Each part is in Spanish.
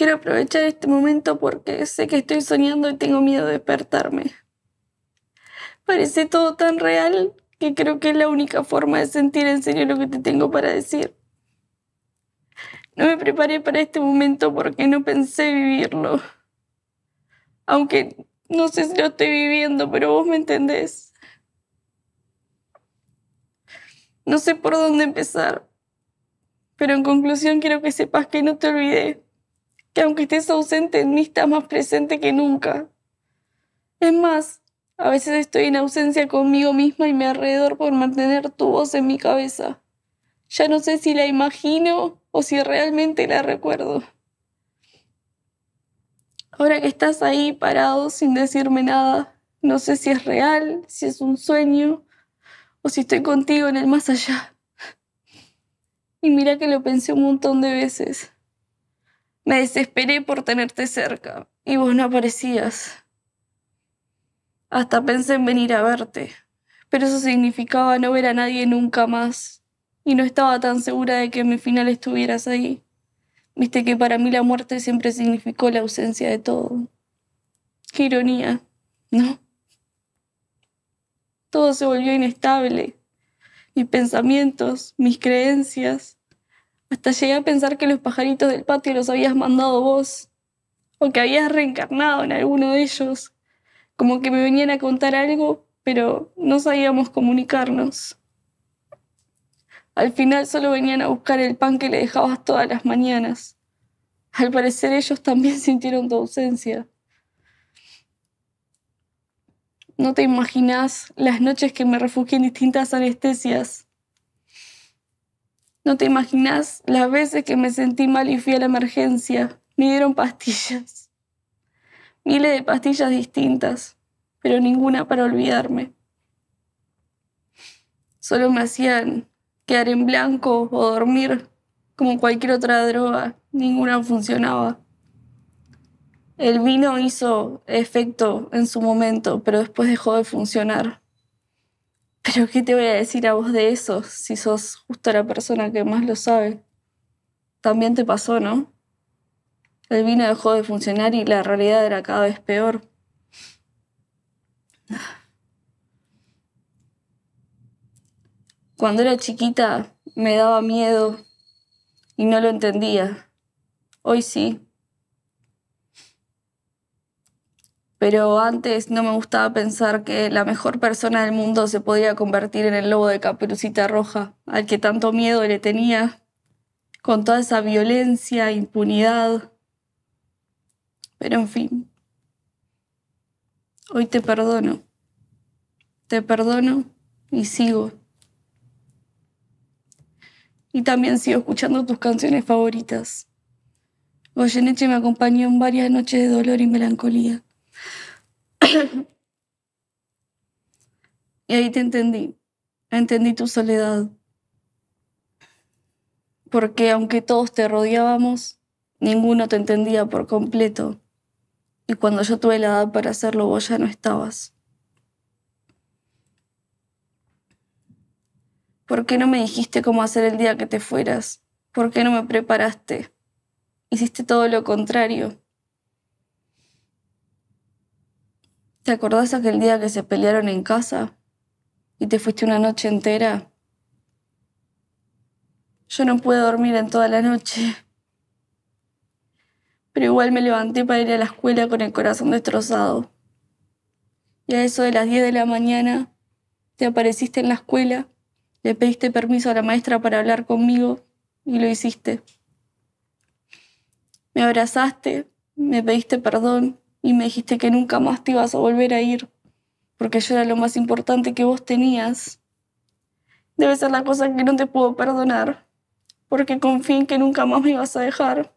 Quiero aprovechar este momento porque sé que estoy soñando y tengo miedo de despertarme. Parece todo tan real que creo que es la única forma de sentir en serio lo que te tengo para decir. No me preparé para este momento porque no pensé vivirlo. Aunque no sé si lo estoy viviendo, pero vos me entendés. No sé por dónde empezar, pero en conclusión quiero que sepas que no te olvidé que aunque estés ausente en mí estás más presente que nunca. Es más, a veces estoy en ausencia conmigo misma y mi alrededor por mantener tu voz en mi cabeza. Ya no sé si la imagino o si realmente la recuerdo. Ahora que estás ahí parado sin decirme nada, no sé si es real, si es un sueño o si estoy contigo en el más allá. Y mira que lo pensé un montón de veces. Me desesperé por tenerte cerca y vos no aparecías. Hasta pensé en venir a verte, pero eso significaba no ver a nadie nunca más y no estaba tan segura de que en mi final estuvieras ahí. Viste que para mí la muerte siempre significó la ausencia de todo. Qué ironía, ¿no? Todo se volvió inestable. Mis pensamientos, mis creencias, hasta llegué a pensar que los pajaritos del patio los habías mandado vos, o que habías reencarnado en alguno de ellos, como que me venían a contar algo, pero no sabíamos comunicarnos. Al final solo venían a buscar el pan que le dejabas todas las mañanas. Al parecer ellos también sintieron tu ausencia. No te imaginás las noches que me refugié en distintas anestesias, no te imaginas las veces que me sentí mal y fui a la emergencia. Me dieron pastillas. Miles de pastillas distintas, pero ninguna para olvidarme. Solo me hacían quedar en blanco o dormir, como cualquier otra droga. Ninguna funcionaba. El vino hizo efecto en su momento, pero después dejó de funcionar. Pero ¿qué te voy a decir a vos de eso si sos justo la persona que más lo sabe? También te pasó, ¿no? El vino dejó de funcionar y la realidad era cada vez peor. Cuando era chiquita me daba miedo y no lo entendía. Hoy sí, pero antes no me gustaba pensar que la mejor persona del mundo se podía convertir en el lobo de Caperucita Roja, al que tanto miedo le tenía, con toda esa violencia, impunidad. Pero en fin, hoy te perdono, te perdono y sigo. Y también sigo escuchando tus canciones favoritas. Goyeneche me acompañó en varias noches de dolor y melancolía y ahí te entendí, entendí tu soledad. Porque aunque todos te rodeábamos, ninguno te entendía por completo. Y cuando yo tuve la edad para hacerlo, vos ya no estabas. ¿Por qué no me dijiste cómo hacer el día que te fueras? ¿Por qué no me preparaste? Hiciste todo lo contrario. ¿Te acordás aquel día que se pelearon en casa y te fuiste una noche entera? Yo no pude dormir en toda la noche. Pero igual me levanté para ir a la escuela con el corazón destrozado. Y a eso de las 10 de la mañana te apareciste en la escuela, le pediste permiso a la maestra para hablar conmigo y lo hiciste. Me abrazaste, me pediste perdón y me dijiste que nunca más te ibas a volver a ir, porque yo era lo más importante que vos tenías. Debe ser la cosa que no te puedo perdonar, porque confié en que nunca más me ibas a dejar.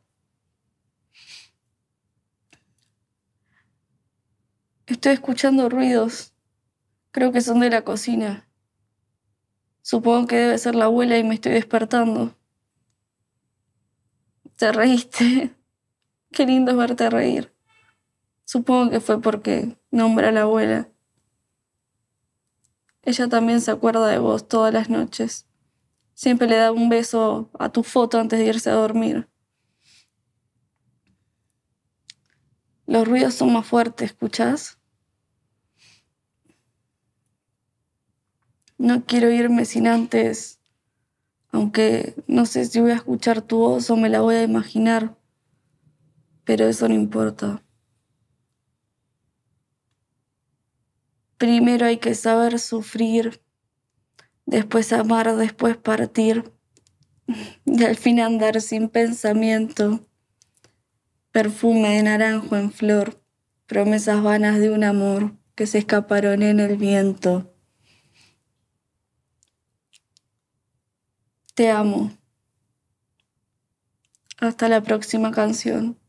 Estoy escuchando ruidos. Creo que son de la cocina. Supongo que debe ser la abuela y me estoy despertando. Te reíste. Qué lindo verte reír. Supongo que fue porque nombra a la abuela. Ella también se acuerda de vos todas las noches. Siempre le da un beso a tu foto antes de irse a dormir. Los ruidos son más fuertes, ¿escuchás? No quiero irme sin antes, aunque no sé si voy a escuchar tu voz o me la voy a imaginar, pero eso no importa. Primero hay que saber sufrir, después amar, después partir y al fin andar sin pensamiento. Perfume de naranjo en flor, promesas vanas de un amor que se escaparon en el viento. Te amo. Hasta la próxima canción.